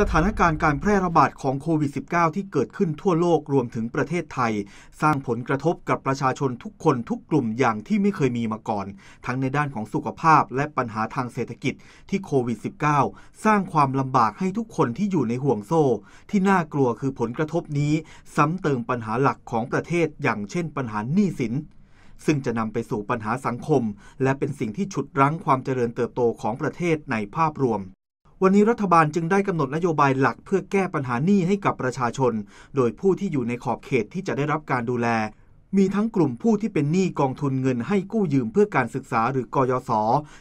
สถานการณ์การแพร่ระบาดของโควิด -19 ที่เกิดขึ้นทั่วโลกรวมถึงประเทศไทย สร้างผลกระทบกับประชาชนทุกคนทุกกลุ่มอย่างที่ไม่เคยมีมาก่อน ทั้งในด้านของสุขภาพและปัญหาทางเศรษฐกิจที่โควิด -19 สร้างความลำบากให้ทุกคนที่อยู่ในห่วงโซ่ ที่น่ากลัวคือผลกระทบนี้ ซ้ำเติมปัญหาหลักของประเทศ อย่างเช่นปัญหาหนี้สิน ซึ่งจะนำไปสู่ปัญหาสังคม และเป็นสิ่งที่ฉุดรั้งความเจริญเติบโตของประเทศในภาพรวมวันนี้รัฐบาลจึงได้กำหนดนโยบายหลักเพื่อแก้ปัญหาหนี้ให้กับประชาชน โดยผู้ที่อยู่ในขอบเขตที่จะได้รับการดูแลมีทั้งกลุ่มผู้ที่เป็นหนี้กองทุนเงินให้กู้ยืมเพื่อการศึกษาหรือกยศ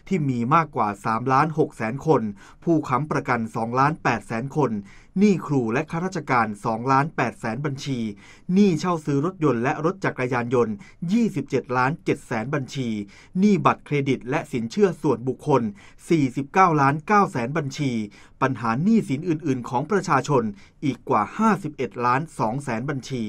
ที่มีมากกว่า3ล้าน6แสนคน ผู้ค้ำประกัน2ล้าน8แสนคนหนี้ครูและข้าราชการ2ล้าน8แสนบัญชีหนี้เช่าซื้อรถยนต์และรถจักรยานยนต์ 27ล้าน7แสนบัญชีหนี้บัตรเครดิตและสินเชื่อส่วนบุคคล 49ล้าน9แสนบัญชี ปัญหาหนี้สินอื่นๆของประชาชนอีกกว่า 51ล้าน2แสนบัญชี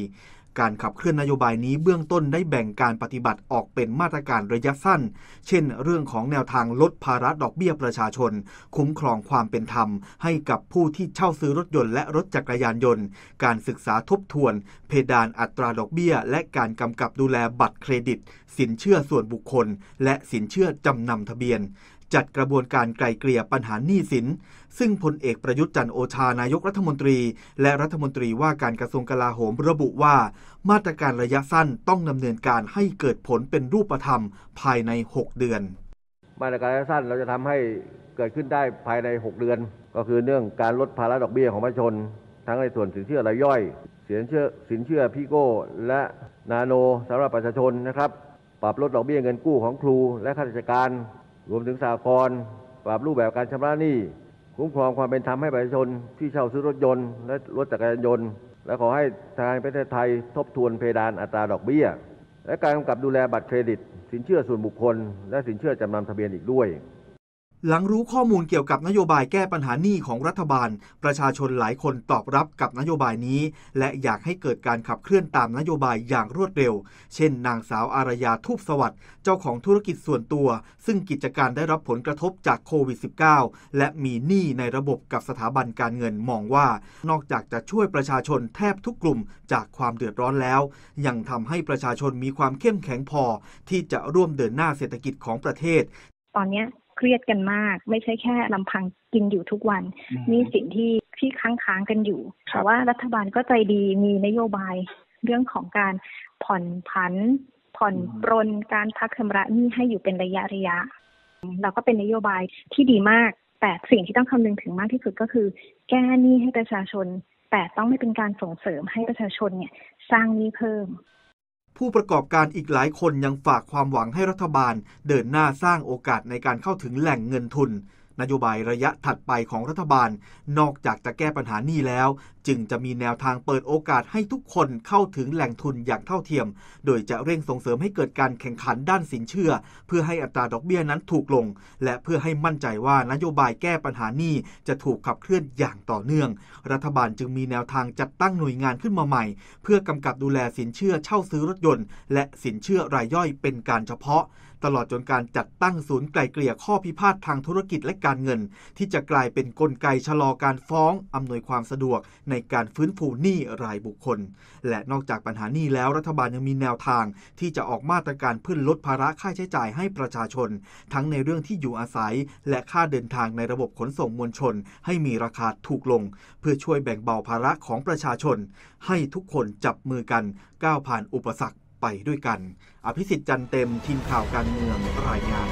การขับเคลื่อนนโยบายนี้เบื้องต้นได้แบ่งการปฏิบัติออกเป็นมาตรการระยะสั้น เช่น เรื่องของแนวทางลดภาระดอกเบี้ยประชาชน คุ้มครองความเป็นธรรมให้กับผู้ที่เช่าซื้อรถยนต์และรถจักรยานยนต์ การศึกษาทบทวนเพดานอัตราดอกเบี้ยและการกำกับดูแลบัตรเครดิตสินเชื่อส่วนบุคคลและสินเชื่อจำนำทะเบียนจัดกระบวนการไกลเกลี่ยปัญหาหนี้สิน ซึ่งพลเอกประยุทธ์จันโอชา นายกรัฐมนตรี และรัฐมนตรีว่าการกระทรวงกลาโหม ระบุว่า มาตรการระยะสั้นต้องดำเนินการให้เกิดผลเป็นรูปธรรมภายใน 6 เดือน มาตรการระยะสั้นเราจะทำให้เกิดขึ้นได้ภายใน 6 เดือน ก็คือเรื่องการลดภาระดอกเบี้ยของประชาชน ทั้งในส่วนสินเชื่อรายย่อยสินเชื่อสินเชื่อพี่โก้ และนาโนสำหรับประชาชนนะครับ ปรับลดดอกเบี้ยเงินกู้ของครู และข้าราชการรวมถึงสากรปรับรูปแบบการชำระหนี้คุ้มครองความเป็นธรรมให้ประชาชนที่เช่าซื้อรถยนต์และรถจักรยานยนต์ และขอให้ทางประเทศไทยทบทวนเพดานอัตราดอกเบี้ย และการกำกับดูแลบัตรเครดิต สินเชื่อส่วนบุคคล และสินเชื่อจำนำทะเบียนอีกด้วยหลังรู้ข้อมูลเกี่ยวกับนโยบายแก้ปัญหาหนี้ของรัฐบาล ประชาชนหลายคนตอบรับกับนโยบายนี้ และอยากให้เกิดการขับเคลื่อนตามนโยบายอย่างรวดเร็ว เช่นนางสาวอารยาทูบสวัสด์ เจ้าของธุรกิจส่วนตัวซึ่งกิจการได้รับผลกระทบจากโควิด -19 และมีหนี้ในระบบกับสถาบันการเงินมองว่า นอกจากจะช่วยประชาชนแทบทุกกลุ่มจากความเดือดร้อนแล้ว ยังทำให้ประชาชนมีความเข้มแข็งพอที่จะร่วมเดินหน้าเศรษฐกิจของประเทศ ตอนนี้เครียดกันมากไม่ใช่แค่ลำพังกินอยู่ทุกวันมีสิ่งที่ที่ค้างค้างกันอยู่แต่ว่ารัฐบาลก็ใจดีมีนโยบายเรื่องของการผ่อนผัน ผ่อนปรนการพักชำระหนี้ให้อยู่เป็นระยะระยะเราก็เป็นนโยบายที่ดีมาก แต่สิ่งที่ต้องคำนึงถึงมากที่สุดก็คือ แก้หนี้ให้ประชาชน แต่ต้องไม่เป็นการส่งเสริมให้ประชาชนเนี่ย สร้างหนี้เพิ่มผู้ประกอบการอีกหลายคนยังฝากความหวังให้รัฐบาล เดินหน้าสร้างโอกาสในการเข้าถึงแหล่งเงินทุน นโยบายระยะถัดไปของรัฐบาล นอกจากจะแก้ปัญหานี้แล้วจึงจะมีแนวทางเปิดโอกาสให้ทุกคนเข้าถึงแหล่งทุนอย่างเท่าเทียม โดยจะเร่งส่งเสริมให้เกิดการแข่งขันด้านสินเชื่อ เพื่อให้อัตราดอกเบี้ยนั้นถูกลง และเพื่อให้มั่นใจว่านโยบายแก้ปัญหานี้จะถูกขับเคลื่อนอย่างต่อเนื่อง รัฐบาลจึงมีแนวทางจัดตั้งหน่วยงานขึ้นมาใหม่ เพื่อกำกับดูแลสินเชื่อเช่าซื้อรถยนต์และสินเชื่อรายย่อยเป็นการเฉพาะ ตลอดจนการจัดตั้งศูนย์ไกล่เกลี่ยข้อพิพาททางธุรกิจและการเงิน ที่จะกลายเป็นนกลไกชะลอการฟ้องอำนวยความสะดวกในการฟื้นฟูหนี้รายบุคคล และนอกจากปัญหานี้แล้วรัฐบาลยังมีแนวทางที่จะออกมาตรการเพื่อลดภาระค่าใช้จ่ายให้ประชาชน ทั้งในเรื่องที่อยู่อาศัย และค่าเดินทางในระบบขนส่งมวลชน ให้มีราคาถูกลง เพื่อช่วยแบ่งเบาภาระของประชาชน ให้ทุกคนจับมือกันก้าวผ่านอุปสรรคไปด้วยกันอภิสิทธิ์จันเต็มทีมข่าวการเมืองรายงาน